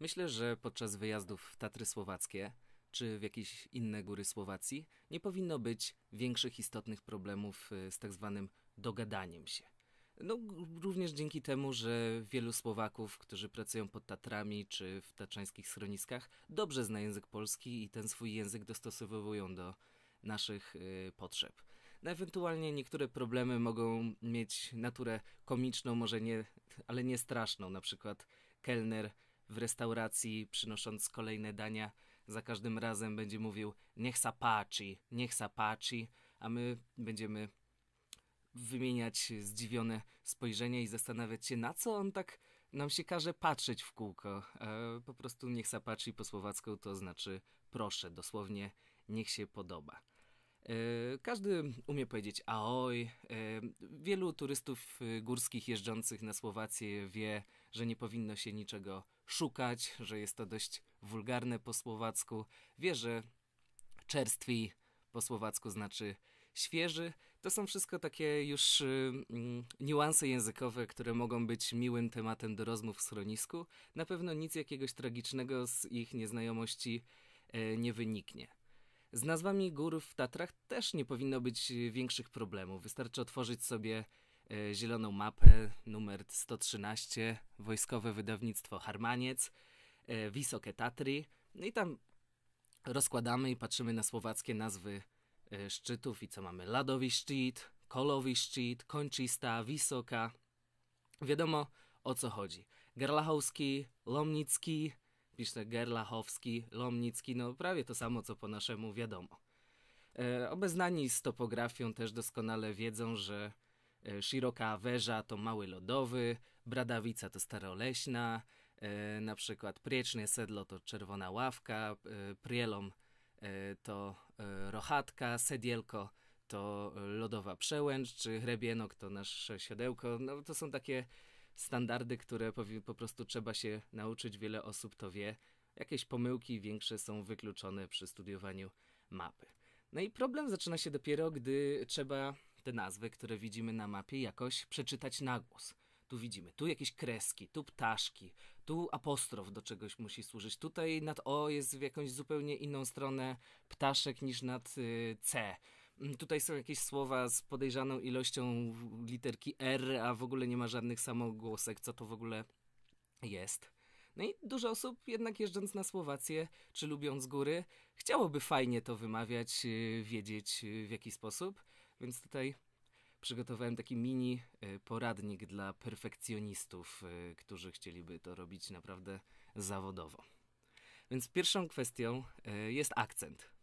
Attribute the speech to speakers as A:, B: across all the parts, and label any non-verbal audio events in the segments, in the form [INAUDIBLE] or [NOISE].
A: Myślę, że podczas wyjazdów w Tatry Słowackie czy w jakieś inne góry Słowacji nie powinno być większych istotnych problemów y, z tak zwanym dogadaniem się. No, również dzięki temu, że wielu Słowaków, którzy pracują pod Tatrami czy w tatrzańskich schroniskach, dobrze zna język polski i ten swój język dostosowują do naszych y, potrzeb. No, ewentualnie niektóre problemy mogą mieć naturę komiczną, może nie, ale nie straszną. Na przykład kelner w restauracji, przynosząc kolejne dania, za każdym razem będzie mówił niech sapaci, niech sapaci, a my będziemy wymieniać zdziwione spojrzenia i zastanawiać się, na co on tak nam się każe patrzeć w kółko. E, po prostu niech sapaci po słowacku to znaczy proszę, dosłownie niech się podoba. E, każdy umie powiedzieć aoj. E, wielu turystów e, górskich jeżdżących na Słowację wie, że nie powinno się niczego szukać, że jest to dość wulgarne po słowacku. Wie, że czerstwi po słowacku znaczy świeży. To są wszystko takie już mm, niuanse językowe, które mogą być miłym tematem do rozmów w schronisku. Na pewno nic jakiegoś tragicznego z ich nieznajomości nie wyniknie. Z nazwami gór w Tatrach też nie powinno być e, większych problemów. Wystarczy otworzyć sobie e, zieloną mapę, numer 113, wojskowe wydawnictwo Harmaniec, e, Wysokie Tatry. No i tam rozkładamy i patrzymy na słowackie nazwy szczytów i co mamy. Ladowy szczyt, Kolowy szczyt, Kończysta, Wysoka. Wiadomo o co chodzi. Gerlachowski, Lomnicki, pisze Gerlachowski, Lomnicki, no prawie to samo co po naszemu wiadomo. E, obeznani z topografią też doskonale wiedzą, że e, Szeroka weża to Mały Lodowy, Bradawica to Staroleśna, e, na przykład Prieczne Sedlo to Czerwona Ławka, Prielom to Rochatka, Sedielko to Lodowa Przełęcz, czy Hrebienok to nasze Siodełko. No to są takie standardy, które po prostu trzeba się nauczyć. Wiele osób to wie. Jakieś pomyłki większe są wykluczone przy studiowaniu mapy. No i problem zaczyna się dopiero, gdy trzeba te nazwy, które widzimy na mapie, jakoś przeczytać na głos. Tu widzimy, tu jakieś kreski, tu ptaszki, tu apostrof do czegoś musi służyć. Tutaj nad O jest w jakąś zupełnie inną stronę ptaszek niż nad y, C. Mm, tutaj są jakieś słowa z podejrzaną ilością literki R, a w ogóle nie ma żadnych samogłosek, co to w ogóle jest. No i dużo osób jednak jeżdżąc na Słowację, czy lubiąc góry, chciałoby fajnie to wymawiać, y, wiedzieć y, w jaki sposób, więc tutaj przygotowałem taki mini y, poradnik dla perfekcjonistów, którzy chcieliby to robić naprawdę zawodowo. Więc pierwszą kwestią jest akcent.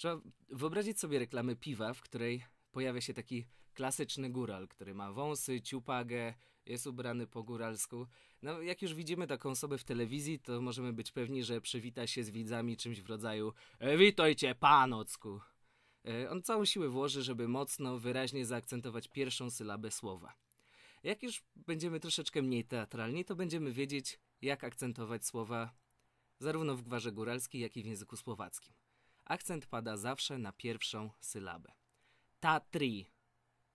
A: Trzeba wyobrazić sobie reklamę piwa, w której pojawia się taki klasyczny góral, który ma wąsy, ciupagę, jest ubrany po góralsku. No, jak już widzimy taką osobę w telewizji, to możemy być pewni, że przywita się z widzami czymś w rodzaju e, Witajcie, panocku! E, on całą siłę włoży, żeby mocno, wyraźnie zaakcentować pierwszą sylabę słowa. Jak już będziemy troszeczkę mniej teatralni, to będziemy wiedzieć, jak akcentować słowa zarówno w gwarze góralskiej, jak i w języku słowackim. Akcent pada zawsze na pierwszą sylabę. Tatri,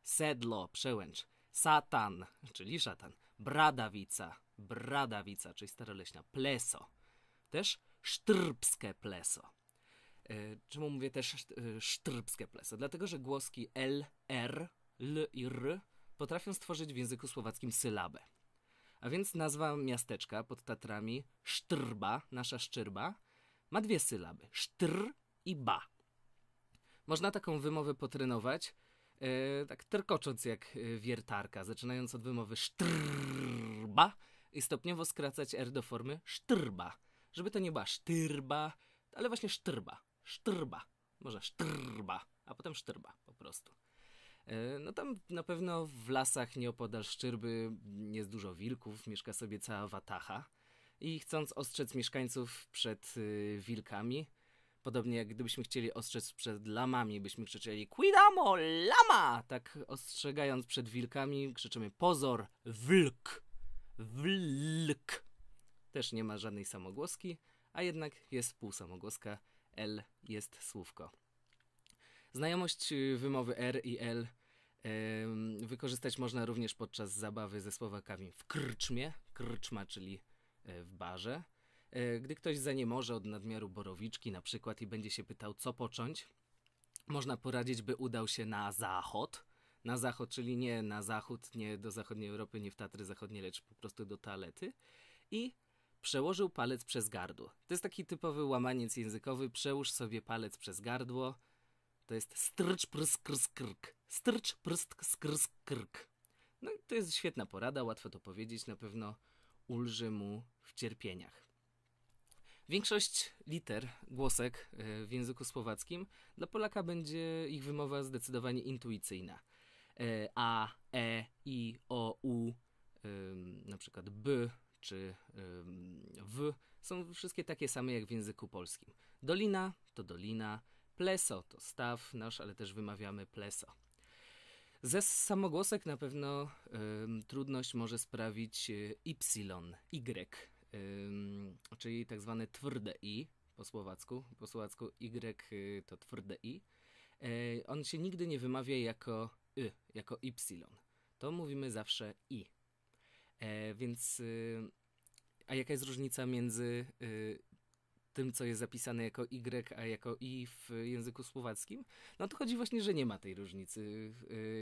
A: sedlo, przełęcz, satan, czyli szatan, bradawica, bradawica, czyli staroleśna, pleso, też sztrbskie pleso. E, czemu mówię też e, sztrbskie pleso? Dlatego, że głoski L, R, L i R potrafią stworzyć w języku słowackim sylabę. A więc nazwa miasteczka pod Tatrami Sztrba, nasza Szczyrba, ma dwie sylaby. Sztr i ba. Można taką wymowę potrenować, e, tak terkocząc jak e, wiertarka, zaczynając od wymowy sztrba i stopniowo skracać R do formy sztrba. Żeby to nie była sztyrba, ale właśnie sztrba. Sztrba. Może sztrba, a potem sztrba po prostu. E, no tam na pewno w lasach nieopodal Szczyrby jest dużo wilków, mieszka sobie cała watacha. I chcąc ostrzec mieszkańców przed wilkami, Podobnie jak gdybyśmy chcieli ostrzec przed lamami, byśmy krzyczeli Quidamo, lama! Tak ostrzegając przed wilkami, krzyczymy pozor, wilk, wilk. Też nie ma żadnej samogłoski, a jednak jest półsamogłoska, L jest słówko. Znajomość y, wymowy R i L yy, wykorzystać można również podczas zabawy ze słowakami w krczmie, krczma, czyli e, w barze E, gdy ktoś może od nadmiaru borowiczki na przykład i będzie się pytał, co począć, można poradzić, by udał się na zachód, na zachód, czyli nie na zachód, nie do zachodniej Europy, nie w Tatry Zachodnie, lecz po prostu do toalety i przełożył palec przez gardło. To jest taki typowy łamaniec językowy, przełóż sobie palec przez gardło. To jest strcz prsk skrk. Strcz prsk skrk. No i to jest świetna porada, łatwo to powiedzieć, na pewno ulży mu w cierpieniach. Większość liter, głosek e, w języku słowackim dla Polaka będzie ich wymowa zdecydowanie intuicyjna. E, A, E, I, O, U, na przykład B czy W są wszystkie takie same jak w języku polskim. Dolina to dolina, pleso to staw nasz, ale też wymawiamy pleso. Ze samogłosek na pewno trudność może sprawić e, y, y, y czyli tak zwane twarde i po słowacku, po słowacku y, y to twarde i. E, on się nigdy nie wymawia jako y, jako y. To mówimy zawsze i. E, więc y, a jaka jest różnica między y, tym, co jest zapisane jako Y, a jako I w języku słowackim, no to chodzi właśnie, że nie ma tej różnicy.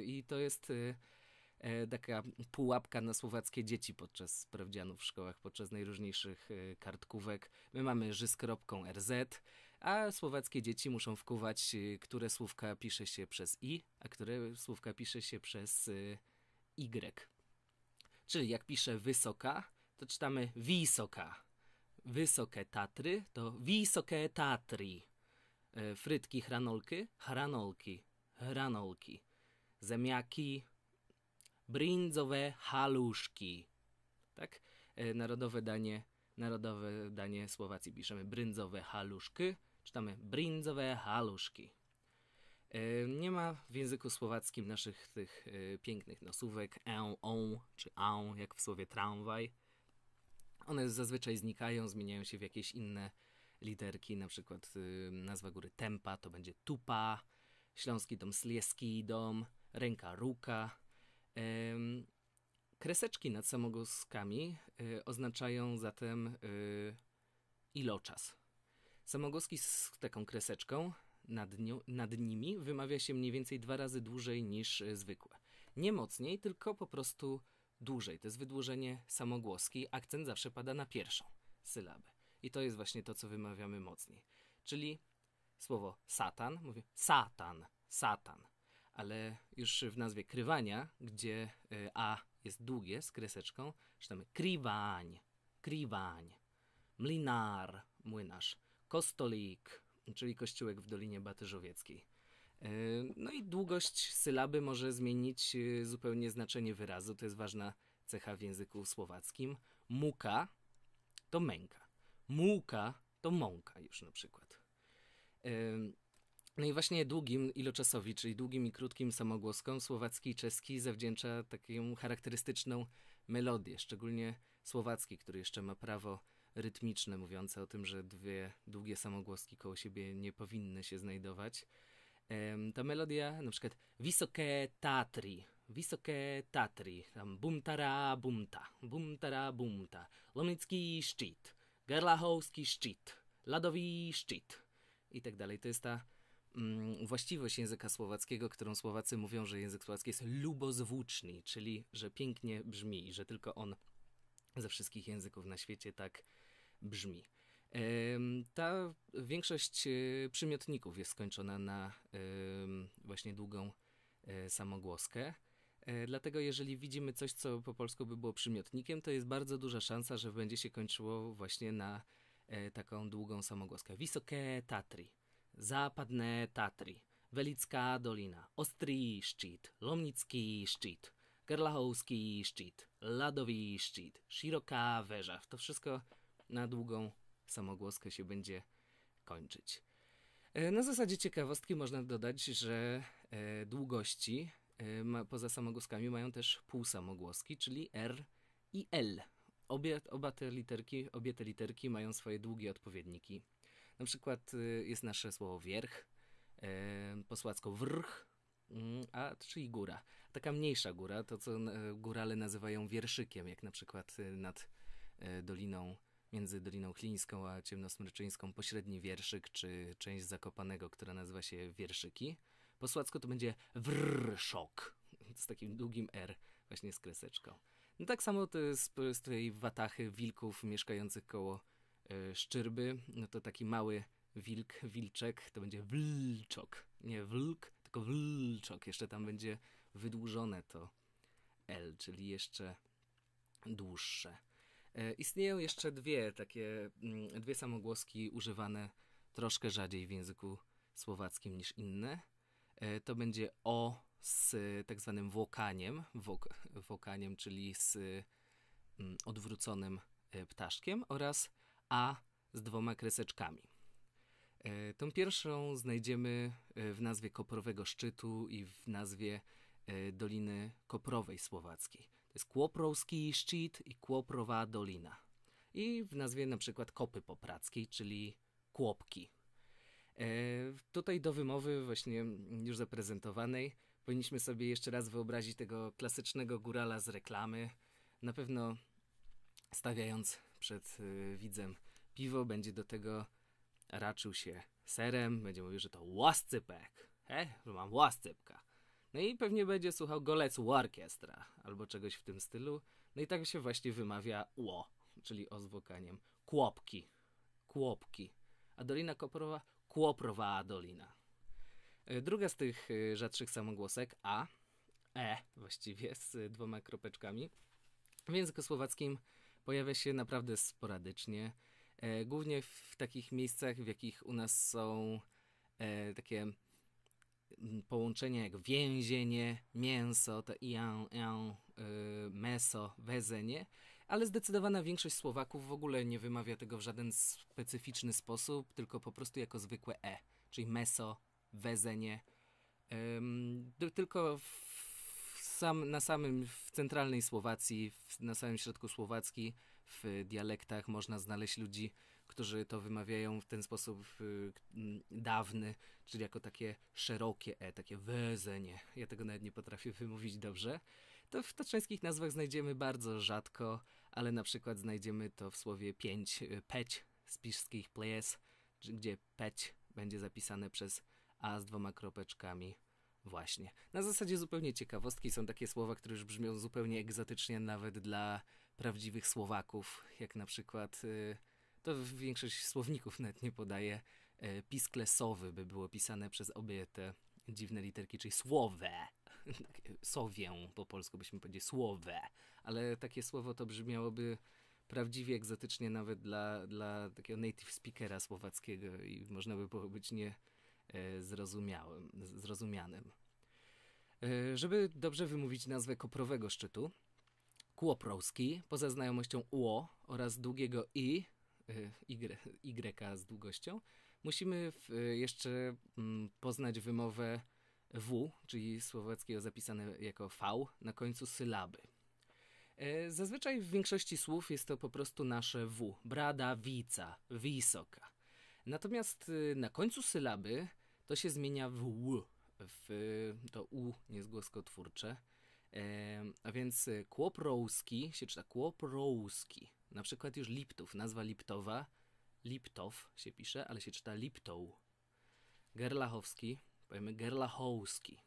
A: I to jest E, taka pułapka na słowackie dzieci podczas sprawdzianów w szkołach, podczas najróżniejszych e, kartkówek. My mamy ży z a słowackie dzieci muszą wkuwać, e, które słówka pisze się przez I, a które słówka pisze się przez Y. Czyli jak piszę wysoka, to czytamy wysoka. Wysokie Tatry to wysokie Tatry. Frytki, hranolki, hranolki, hranolki. Zemiaki, brindzowe haluszki. Tak? E, narodowe danie, narodowe danie Słowacji piszemy brindzowe haluszki. Czytamy brindzowe haluszki. E, nie ma w języku słowackim naszych tych e, pięknych nosówek e, on czy an, jak w słowie tramwaj. One zazwyczaj znikają, zmieniają się w jakieś inne literki, na przykład y, nazwa góry Tempa to będzie Tupa, Śląski Dom Slieski Dom, Ręka Ruka, Kreseczki nad samogłoskami y, oznaczają zatem y, iloczas. Samogłoski z taką kreseczką nad, nad, nimi wymawia się mniej więcej dwa razy dłużej niż y, zwykłe. Nie mocniej, tylko po prostu dłużej. To jest wydłużenie samogłoski. Akcent zawsze pada na pierwszą sylabę. I to jest właśnie to, co wymawiamy mocniej. Czyli słowo satan, mówię satan, satan ale już w nazwie krywania, gdzie e, A jest długie z kreseczką, czytamy kriwań, kriwań, mlinar, młynarz, kostolik, czyli kościółek w Dolinie Batyżowieckiej. E, no i długość sylaby może zmienić e, zupełnie znaczenie wyrazu, to jest ważna cecha w języku słowackim. Muka to męka, muka to mąka już na przykład. No i właśnie długim iloczasowi, czyli długim i krótkim samogłoskom słowacki i czeski zawdzięcza taką charakterystyczną melodię, szczególnie słowacki, który jeszcze ma prawo rytmiczne mówiące o tym, że dwie długie samogłoski koło siebie nie powinny się znajdować. Ta melodia, na przykład Wysokie Tatri, Wysokie Tatri, tam bumtara bumta, bumtara bumta, Lomnicki szczyt, Gerlachowski szczyt, Ladowi szczyt i tak dalej. To jest ta Mm, właściwość języka słowackiego, którą Słowacy mówią, że język słowacki jest lubozwłóczny, czyli że pięknie brzmi i że tylko on ze wszystkich języków na świecie tak brzmi. Ta większość e, przymiotników jest skończona na właśnie długą e, samogłoskę. E, dlatego, jeżeli widzimy coś, co po polsku by było przymiotnikiem, to jest bardzo duża szansa, że będzie się kończyło właśnie na taką długą samogłoskę. Wysokie Tatry. Západné Tatry, Velická dolina, Ostrý štít, Lomnický štít, Karlahovský szczyt, Ladový szczyt, široká Weża. To wszystko na długą samogłoskę się będzie kończyć. E, na zasadzie ciekawostki można dodać, że e, długości e, poza samogłoskami mają też półsamogłoski, czyli R i L. Obie, oba te literki, obie te literki mają swoje długie odpowiedniki na przykład y, jest nasze słowo wierch, y, posłacko wrch, mm, a czyli góra. Taka mniejsza góra, to co y, górale nazywają wierszykiem, jak na przykład nad doliną, między Doliną chlińską a Ciemnosmryczyńską pośredni wierszyk, czy część Zakopanego, która nazywa się wierszyki. Posłacko to będzie wrszok, [LAUGHS] z takim długim R, właśnie z kreseczką. No tak samo to jest z tej watachy wilków mieszkających koło E, szczyrby, no to taki mały wilk, wilczek, to będzie wilczok. Nie wilk, tylko wilczok. Jeszcze tam będzie wydłużone to L, czyli jeszcze dłuższe. E, istnieją jeszcze dwie takie, mm, dwie samogłoski używane troszkę rzadziej w języku słowackim niż inne. E, to będzie o z tak zwanym wokaniem, wok, wokaniem, czyli z mm, odwróconym ptaszkiem oraz a z dwoma kreseczkami. E, tą pierwszą znajdziemy e, w nazwie Koprowego Szczytu i w nazwie e, Doliny Koprowej Słowackiej. To jest Kłoprowski Szczyt i Kłoprowa Dolina. I w nazwie na przykład Kopy Poprackiej, czyli Kłopki. Tutaj do wymowy właśnie już zaprezentowanej powinniśmy sobie jeszcze raz wyobrazić tego klasycznego górala z reklamy. Na pewno stawiając przed y, widzem piwo, będzie do tego raczył się serem, będzie mówił, że to łascypek, he, że mam łascypka. No i pewnie będzie słuchał golec orkiestra albo czegoś w tym stylu. No i tak się właśnie wymawia ło, czyli ozwokaniem. Kłopki, kłopki. A Dolina Koprowa, kłoprowa dolina. E, druga z tych y, rzadszych samogłosek, a, e właściwie, z y, dwoma kropeczkami. W języku słowackim Pojawia się naprawdę sporadycznie, e, głównie w takich miejscach, w jakich u nas są e, takie mm, połączenia jak więzienie, mięso, to ian, ian, e, meso, wezenie, ale zdecydowana większość Słowaków w ogóle nie wymawia tego w żaden specyficzny sposób, tylko po prostu jako zwykłe e, czyli meso, wezenie. tylko w sam, na samym, w centralnej Słowacji, w, na samym środku Słowacki, w dialektach można znaleźć ludzi, którzy to wymawiają w ten sposób y, dawny, czyli jako takie szerokie E, takie wezenie. Ja tego nawet nie potrafię wymówić dobrze. To w tatrzańskich nazwach znajdziemy bardzo rzadko, ale na przykład znajdziemy to w słowie pięć, y, peć, z piszskich ples, gdzie peć będzie zapisane przez A z dwoma kropeczkami Właśnie. Na zasadzie zupełnie ciekawostki są takie słowa, które już brzmią zupełnie egzotycznie nawet dla prawdziwych Słowaków, jak na przykład y, to większość słowników nawet nie podaje y, pisklesowy, by było pisane przez obie te dziwne literki, czyli słowę. [LAUGHS] Tak, y, sowię po polsku byśmy powiedzieli słowę, ale takie słowo to brzmiałoby prawdziwie egzotycznie nawet dla, dla takiego native speakera słowackiego i można by było być nie E, zrozumiałym, zrozumianym. E, żeby dobrze wymówić nazwę koprowego szczytu, Kłoprowski, poza znajomością UO oraz długiego I, e, y, y z długością, musimy w, jeszcze mm, poznać wymowę W, czyli słowackiego zapisane jako V, na końcu sylaby. Zazwyczaj w większości słów jest to po prostu nasze W. wica, wysoka. Natomiast y, na końcu sylaby to się zmienia w u. W, to u nie E, a więc y, kłoprowski się czyta kłoprowski. Na przykład już Liptów, nazwa Liptowa. Liptow się pisze, ale się czyta Liptow. Gerlachowski, powiemy Gerlachowski.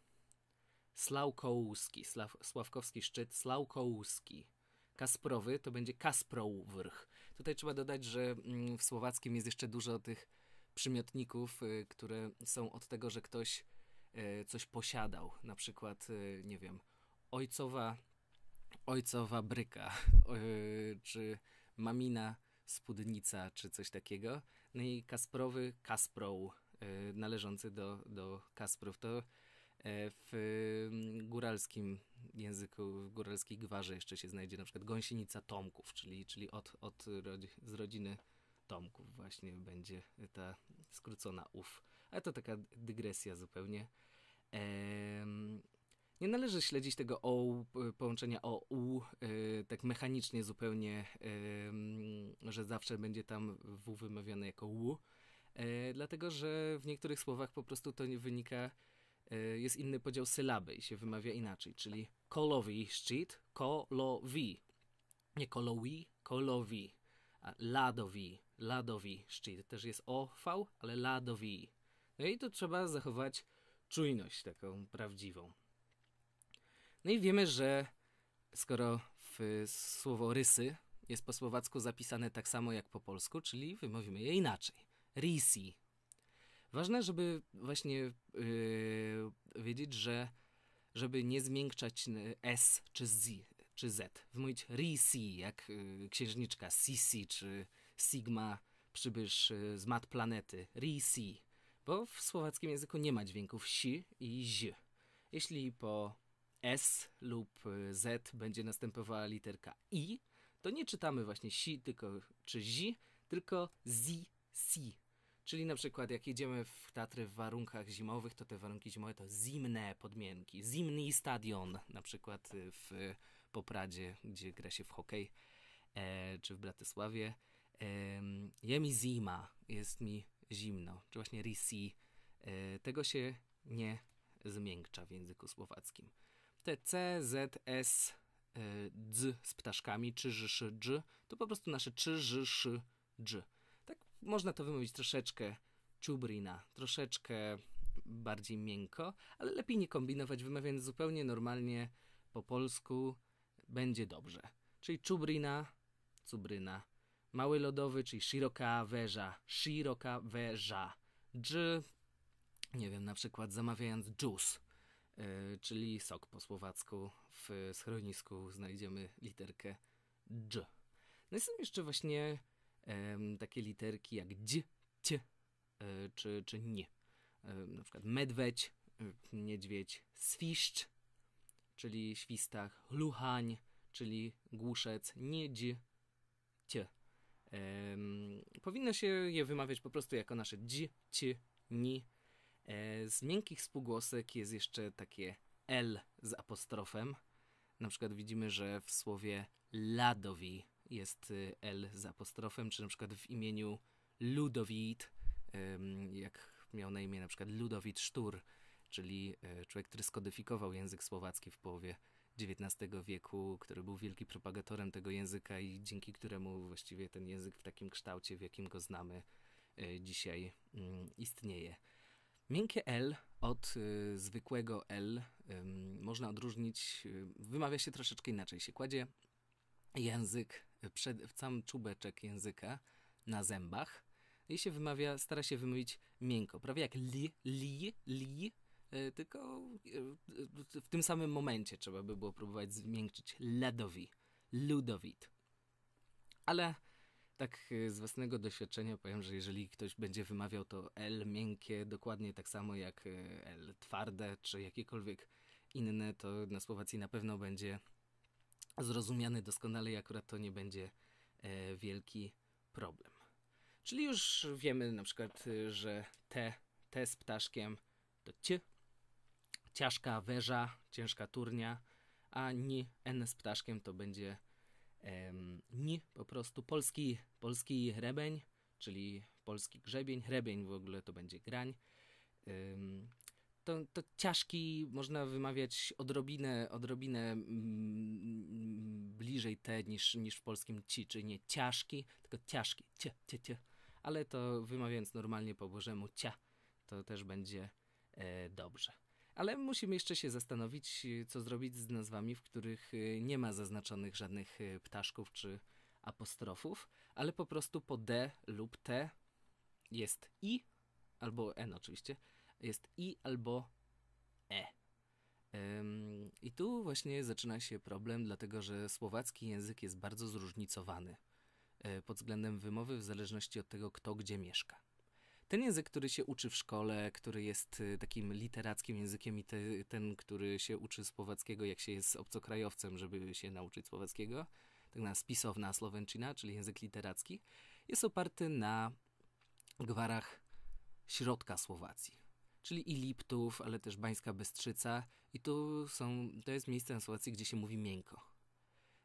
A: Slaukołski, Sław Sławkowski Szczyt, Slaukołski. Kasprowy to będzie Kasprowrch. Tutaj trzeba dodać, że mm, w słowackim jest jeszcze dużo tych przymiotników, y, które są od tego, że ktoś e, coś posiadał. Na przykład, y, nie wiem, ojcowa, ojcowa bryka, [LAUGHS] y, czy mamina spódnica, czy coś takiego. No i Kasprowy, Kasproł, należący do, do Kasprów. To e, w mm, góralskim języku góralskiej gwarze jeszcze się znajdzie na przykład gąsienica Tomków, czyli, czyli od, od z rodziny Tomków właśnie będzie ta skrócona uf. Ale to taka dygresja zupełnie. Ehm, nie należy śledzić tego o, połączenia o, u e, tak mechanicznie zupełnie, że zawsze będzie tam w wymawiane jako u, e, dlatego że w niektórych słowach po prostu to nie wynika Y, jest inny podział sylaby i się wymawia inaczej, czyli kolowi szczyt, kolowi, nie kolowi, kolowi, a ladowi, ladowi szczyt, też jest OV, ale ladowi. No i tu trzeba zachować czujność taką prawdziwą. No i wiemy, że skoro w słowo rysy jest po słowacku zapisane tak samo jak po polsku, czyli wymówimy je inaczej. Risi, Ważne, żeby właśnie yy, wiedzieć, że żeby nie zmiękczać S czy Z, czy Z. Wymówić Risi, jak yy, księżniczka Sisi czy Sigma, przybysz yy, z mat planety. Risi. Bo w słowackim języku nie ma dźwięków si i zi. Jeśli po S lub yy, Z będzie następowała literka I, to nie czytamy właśnie si, tylko czy zi, tylko zi, si. Czyli na przykład jak jedziemy w Tatry w warunkach zimowych, to te warunki zimowe to zimne podmienki, zimny stadion, na przykład y, w Popradzie, gdzie gra się w hokej, e, czy w Bratysławie. E, je zima, jest mi zimno, czy właśnie risi. E, tego się nie zmiękcza w języku słowackim. Te C, Z, S, e, dz z ptaszkami, czy, ż, sz, dż, to po prostu nasze czy, ż, sz, dż można to wymówić troszeczkę czubrina, troszeczkę bardziej miękko, ale lepiej nie kombinować, wymawiając zupełnie normalnie po polsku będzie dobrze. Czyli czubrina, cubryna, mały lodowy, czyli szeroka weża, szeroka weża. dż, nie wiem, na przykład zamawiając juice, yy, czyli sok po słowacku, w schronisku znajdziemy literkę dż. No i są jeszcze właśnie takie literki jak dź, ć e, czy, czy nie. E, na przykład medwedź, e, niedźwiedź, swiszcz, czyli świstach, luchań, czyli głuszec, niedź, cie. Powinno się je wymawiać po prostu jako nasze dź, ci, ni. Z miękkich spółgłosek jest jeszcze takie L z apostrofem. Na przykład widzimy, że w słowie ladowi jest y, L z apostrofem, czy na przykład w imieniu Ludowit, jak miał na imię na przykład Ludowit Sztur, czyli e, człowiek, który skodyfikował język słowacki w połowie XIX wieku, który był wielkim propagatorem tego języka i dzięki któremu właściwie ten język w takim kształcie, w jakim go znamy e, dzisiaj, mm, istnieje. Miękkie L od y, zwykłego L y, można odróżnić, y, wymawia się troszeczkę inaczej. Się kładzie język przed, w sam czubeczek języka na zębach i się wymawia, stara się wymówić miękko, prawie jak li, li, li, e, tylko e, w tym samym momencie trzeba by było próbować zmiękczyć ledowi, ludowit. Ale tak e, z własnego doświadczenia powiem, że jeżeli ktoś będzie wymawiał to L miękkie dokładnie tak samo jak L twarde czy jakiekolwiek inne, to na Słowacji na pewno będzie zrozumiany doskonale i akurat to nie będzie e, wielki problem. Czyli już wiemy na przykład, y, że te, te z ptaszkiem to cie, ciężka weża, ciężka turnia, a ni, n z ptaszkiem to będzie em, ni, po prostu polski, polski rebeń, czyli polski grzebień, rebień w ogóle to będzie grań to, to można wymawiać odrobinę, odrobinę mm, bliżej te niż, niż w polskim ci, czyli nie ciaszki, tylko ciaszki, cie, cie, cie. Ale to wymawiając normalnie po bożemu cia, to też będzie e, dobrze. Ale musimy jeszcze się zastanowić, co zrobić z nazwami, w których e, nie ma zaznaczonych żadnych e, ptaszków czy apostrofów, ale po prostu po D lub T jest I albo N oczywiście, jest i albo e. I tu właśnie zaczyna się problem, dlatego że słowacki język jest bardzo zróżnicowany e, pod względem wymowy, w zależności od tego, kto gdzie mieszka. Ten język, który się uczy w szkole, który jest e, takim literackim językiem, i te, ten, który się uczy słowackiego, jak się jest obcokrajowcem, żeby się nauczyć słowackiego, tak na spisowna Slovenczyna, czyli język literacki, jest oparty na gwarach środka Słowacji czyli i Liptów, ale też Bańska Bystrzyca i tu są, to jest miejsce na Słowacji, gdzie się mówi miękko.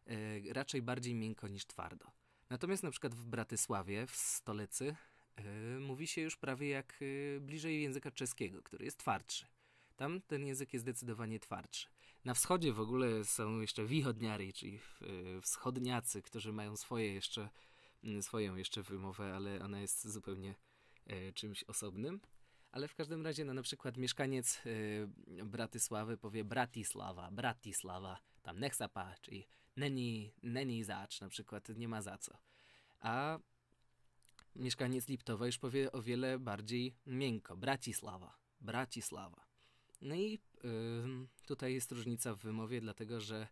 A: E, raczej bardziej miękko niż twardo. Natomiast na przykład w Bratysławie, w stolicy, e, mówi się już prawie jak e, bliżej języka czeskiego, który jest twardszy. Tam ten język jest zdecydowanie twardszy. Na wschodzie w ogóle są jeszcze wichodniary, czyli e, wschodniacy, którzy mają swoje jeszcze, swoją jeszcze wymowę, ale ona jest zupełnie e, czymś osobnym ale w każdym razie no, na przykład mieszkaniec yy, Bratysławy powie Bratisława, Bratisława, tam nechsapa, czyli neni, neni zacz, na przykład nie ma za co. A mieszkaniec Liptowa już powie o wiele bardziej miękko, Bratisława, Bratisława. No i tutaj jest różnica w wymowie, dlatego że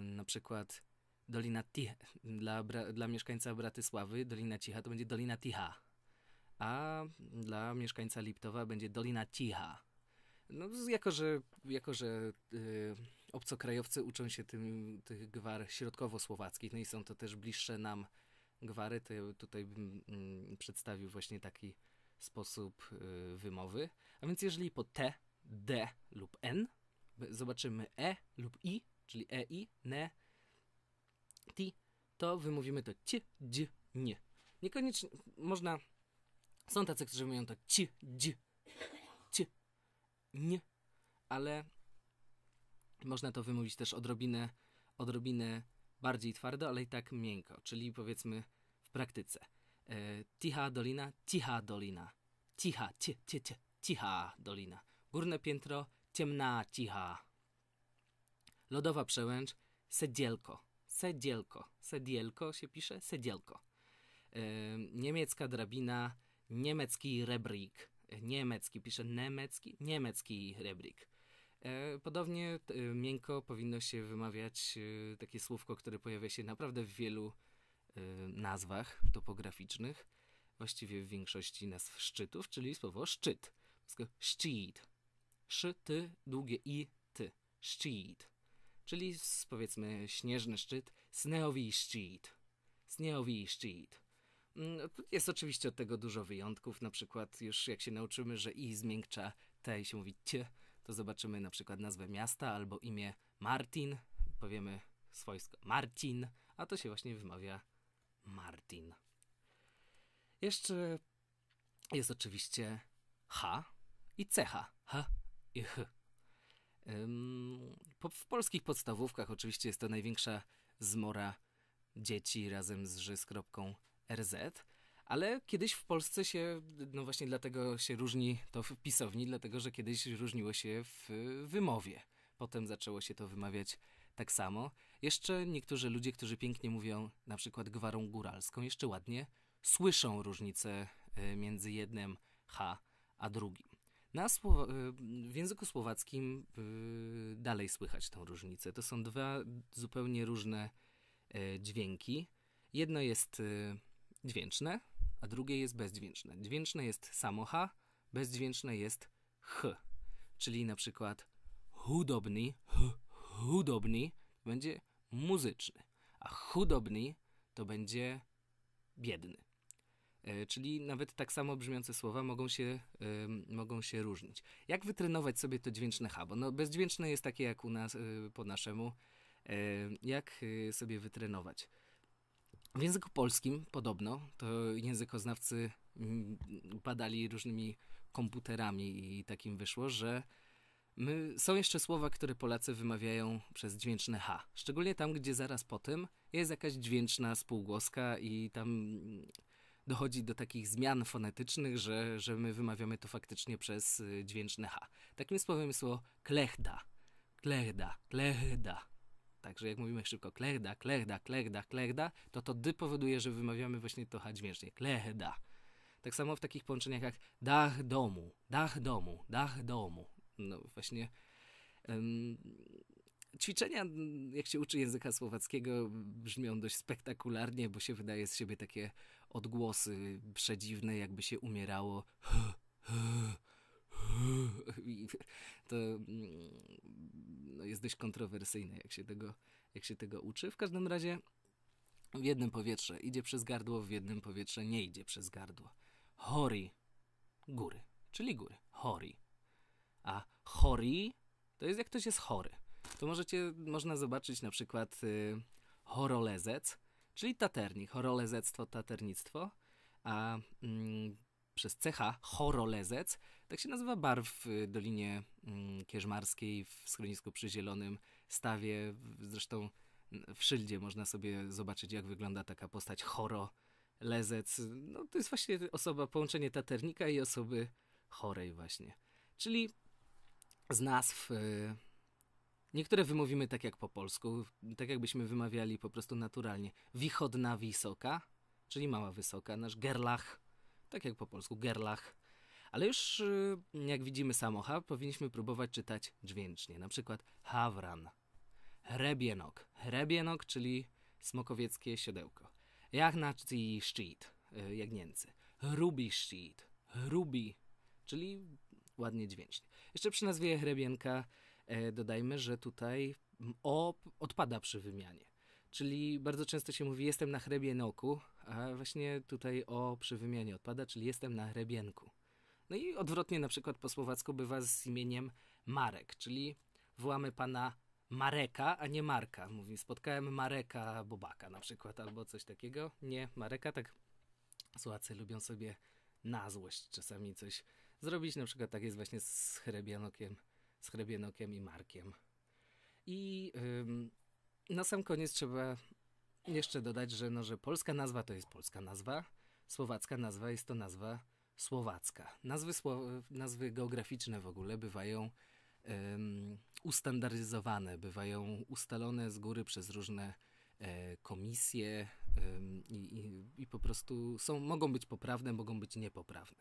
A: na przykład Dolina Ticha, dla, dla mieszkańca Bratysławy Dolina Cicha to będzie Dolina Ticha, a dla mieszkańca Liptowa będzie Dolina Cicha. No, jako że, jako, że y, obcokrajowcy uczą się tym, tych gwar środkowo-słowackich, no i są to też bliższe nam gwary, to ja tutaj bym y, przedstawił właśnie taki sposób y, wymowy. A więc jeżeli po T, D lub N zobaczymy E lub I, czyli E, I, NE, TI, to wymówimy to C, D, NIE. Niekoniecznie można są tacy, którzy mówią to tak, ci, dzi, ci, nie, ale można to wymówić też odrobinę, odrobinę bardziej twardo, ale i tak miękko, czyli powiedzmy w praktyce. E, ticha dolina, cicha dolina, cicha, cie, cie, cie, cicha dolina. Górne piętro, ciemna, cicha. Lodowa przełęcz, sedzielko, sedzielko, sedzielko się pisze, sedzielko. E, niemiecka drabina, niemiecki Rebrik. niemiecki pisze niemiecki niemiecki Rebrik. E, podobnie e, miękko powinno się wymawiać e, takie słówko, które pojawia się naprawdę w wielu nazwach topograficznych, właściwie w większości nazw szczytów, czyli słowo szczyt. Szczyt. Szy, ty, długie i, ty. Szczyt. Czyli powiedzmy śnieżny szczyt, sneowy szczyt. Sneowy szczyt. Mm, jest oczywiście od tego dużo wyjątków, na przykład już jak się nauczymy, że i zmiękcza te i się mówi cie, to zobaczymy na przykład nazwę miasta albo imię Martin, powiemy swojsko Marcin, a to się właśnie wymawia Martin. Jeszcze jest oczywiście H i CH. H i H. W polskich podstawówkach oczywiście jest to największa zmora dzieci razem z ży z kropką RZ, ale kiedyś w Polsce się, no właśnie dlatego się różni to w pisowni, dlatego że kiedyś różniło się w wymowie. Potem zaczęło się to wymawiać tak samo. Jeszcze niektórzy ludzie, którzy pięknie mówią na przykład gwarą góralską, jeszcze ładnie słyszą różnicę e, między jednym H a drugim. Na e, w języku słowackim e, dalej słychać tą różnicę. To są dwa zupełnie różne dźwięki. Jedno jest dźwięczne, a drugie jest bezdźwięczne. Dźwięczne jest samo H, bezdźwięczne jest H. Czyli na przykład hudobni, hudobni będzie muzyczny, a hudobni to będzie biedny. E, czyli nawet tak samo brzmiące słowa mogą się, mogą się różnić. Jak wytrenować sobie to dźwięczne H? Bo no, bezdźwięczne jest takie jak u nas, e, po naszemu. E, jak sobie wytrenować? W języku polskim podobno to językoznawcy mm, badali różnymi komputerami i takim wyszło, że my, są jeszcze słowa, które Polacy wymawiają przez dźwięczne H. Szczególnie tam, gdzie zaraz po tym jest jakaś dźwięczna spółgłoska i tam mm, dochodzi do takich zmian fonetycznych, że, że my wymawiamy to faktycznie przez y, dźwięczne H. Takim słowem jest słowo klechda. Klechda, klechda. Także jak mówimy szybko klerda, klerda, klerda, klerda, to to dy powoduje, że wymawiamy właśnie to H dźwięcznie. Klerda. Tak samo w takich połączeniach jak dach domu, dach domu, dach domu. No właśnie... Um, ćwiczenia, jak się uczy języka słowackiego, brzmią dość spektakularnie, bo się wydaje z siebie takie odgłosy przedziwne, jakby się umierało. [LAUGHS] I to no, jest dość kontrowersyjne, jak się, tego, jak się tego uczy. W każdym razie w jednym powietrze idzie przez gardło, w jednym powietrze nie idzie przez gardło. Hori, góry, czyli góry, hori. A hori to jest jak ktoś jest chory. To możecie, można zobaczyć na przykład y, horolezec, czyli taternik, horolezectwo, taternictwo, a mm, przez cecha chorolezec. Tak się nazywa bar w y, Dolinie mm, Kierzmarskiej, w schronisku przy Zielonym Stawie. Zresztą w szyldzie można sobie zobaczyć, jak wygląda taka postać choro No, to jest właśnie osoba, połączenie taternika i osoby chorej właśnie. Czyli z nazw y, niektóre wymówimy tak jak po polsku, tak jakbyśmy wymawiali po prostu naturalnie. Wichodna Wysoka, czyli Mała Wysoka, nasz Gerlach tak jak po polsku gerlach. Ale już y, jak widzimy samo powinniśmy próbować czytać dźwięcznie. Na przykład Hawran, rebienok, rebienok, czyli smokowieckie siodełko. Jagnaci szczyt, y, jagnięcy. Rubi szczyt, rubi, czyli ładnie dźwięcznie. Jeszcze przy nazwie Hrebienka e, dodajmy, że tutaj o odpada przy wymianie. Czyli bardzo często się mówi, jestem na chrebienoku, a właśnie tutaj o przy wymianie odpada, czyli jestem na hrebienku. No i odwrotnie na przykład po słowacku bywa z imieniem Marek, czyli wołamy pana Mareka, a nie Marka. Mówi, spotkałem Mareka Bobaka na przykład, albo coś takiego. Nie, Mareka, tak Słowacy lubią sobie na złość czasami coś zrobić. Na przykład tak jest właśnie z Hrebianokiem, z Hrebianokiem i Markiem. I na sam koniec trzeba jeszcze dodać, że, no, że polska nazwa to jest polska nazwa, słowacka nazwa jest to nazwa słowacka. Nazwy, nazwy geograficzne w ogóle bywają um, ustandaryzowane, bywają ustalone z góry przez różne e, komisje um, i, i, po prostu są, mogą być poprawne, mogą być niepoprawne.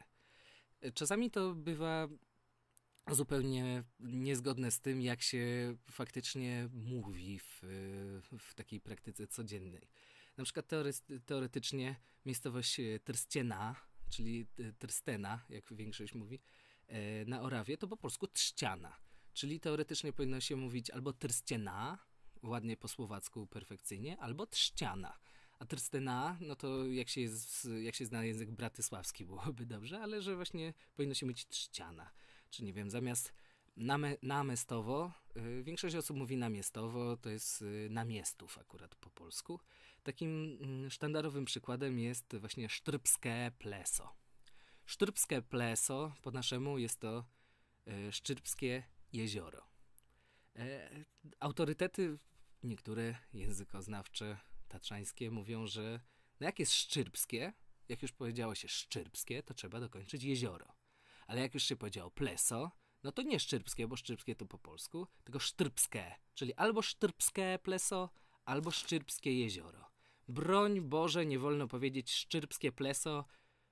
A: E, czasami to bywa zupełnie niezgodne z tym, jak się faktycznie mówi w, w takiej praktyce codziennej. Na przykład teoretycznie miejscowość Trstiena, czyli e, Trstena, jak większość mówi, e, na Orawie to po polsku trzciana. Czyli teoretycznie powinno się mówić albo Trstiena, ładnie po słowacku, perfekcyjnie, albo trzciana. A Trstena, no to jak się, jest, jak się zna język bratysławski byłoby dobrze, ale że właśnie powinno się mieć trzciana czy nie wiem, zamiast namy, większość osób mówi namiestowo, to jest y, namiestów akurat po polsku. Takim mm, sztandarowym przykładem jest właśnie sztrypskie pleso. Sztrypskie pleso po naszemu jest to y, szczyrbskie jezioro. E, autorytety, niektóre językoznawcze tatrzańskie mówią, że no jak jest szczyrbskie, jak już powiedziało się szczyrbskie, to trzeba dokończyć jezioro. Ale jak już się powiedział pleso, no to nie szczyrbskie, bo szczyrbskie to po polsku, tylko sztyrpskie, czyli albo sztyrpskie pleso, albo szczyrbskie jezioro. Broń Boże, nie wolno powiedzieć szczyrbskie pleso,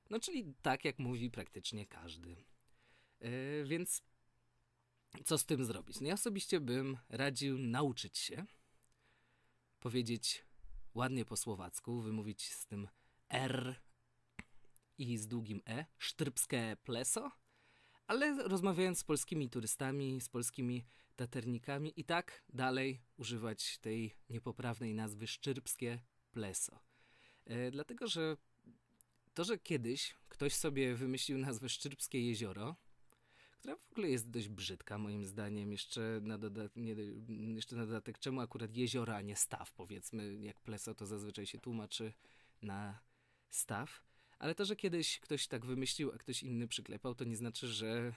A: no czyli tak jak mówi praktycznie każdy. Yy, więc co z tym zrobić? No ja osobiście bym radził nauczyć się powiedzieć ładnie po słowacku, wymówić z tym R i z długim E, sztyrpskie pleso, ale rozmawiając z polskimi turystami, z polskimi taternikami, i tak dalej używać tej niepoprawnej nazwy szczyrpskie pleso. E, dlatego, że to, że kiedyś ktoś sobie wymyślił nazwę szczyrpskie Jezioro, która w ogóle jest dość brzydka moim zdaniem, jeszcze na, dodat nie, jeszcze na dodatek czemu akurat jeziora, a nie staw, powiedzmy, jak pleso to zazwyczaj się tłumaczy na staw. Ale to, że kiedyś ktoś tak wymyślił, a ktoś inny przyklepał, to nie znaczy, że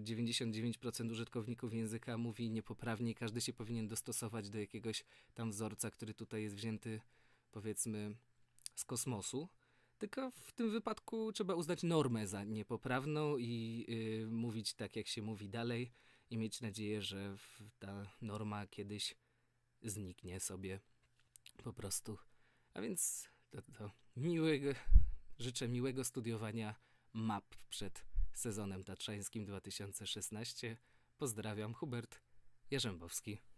A: 99% e, użytkowników języka mówi niepoprawnie i każdy się powinien dostosować do jakiegoś tam wzorca, który tutaj jest wzięty, powiedzmy, z kosmosu. Tylko w tym wypadku trzeba uznać normę za niepoprawną i yy, mówić tak, jak się mówi dalej, i mieć nadzieję, że ta norma kiedyś zniknie sobie po prostu. A więc to, to miłego, Życzę miłego studiowania map przed sezonem tatrzańskim 2016. Pozdrawiam, Hubert Jarzębowski.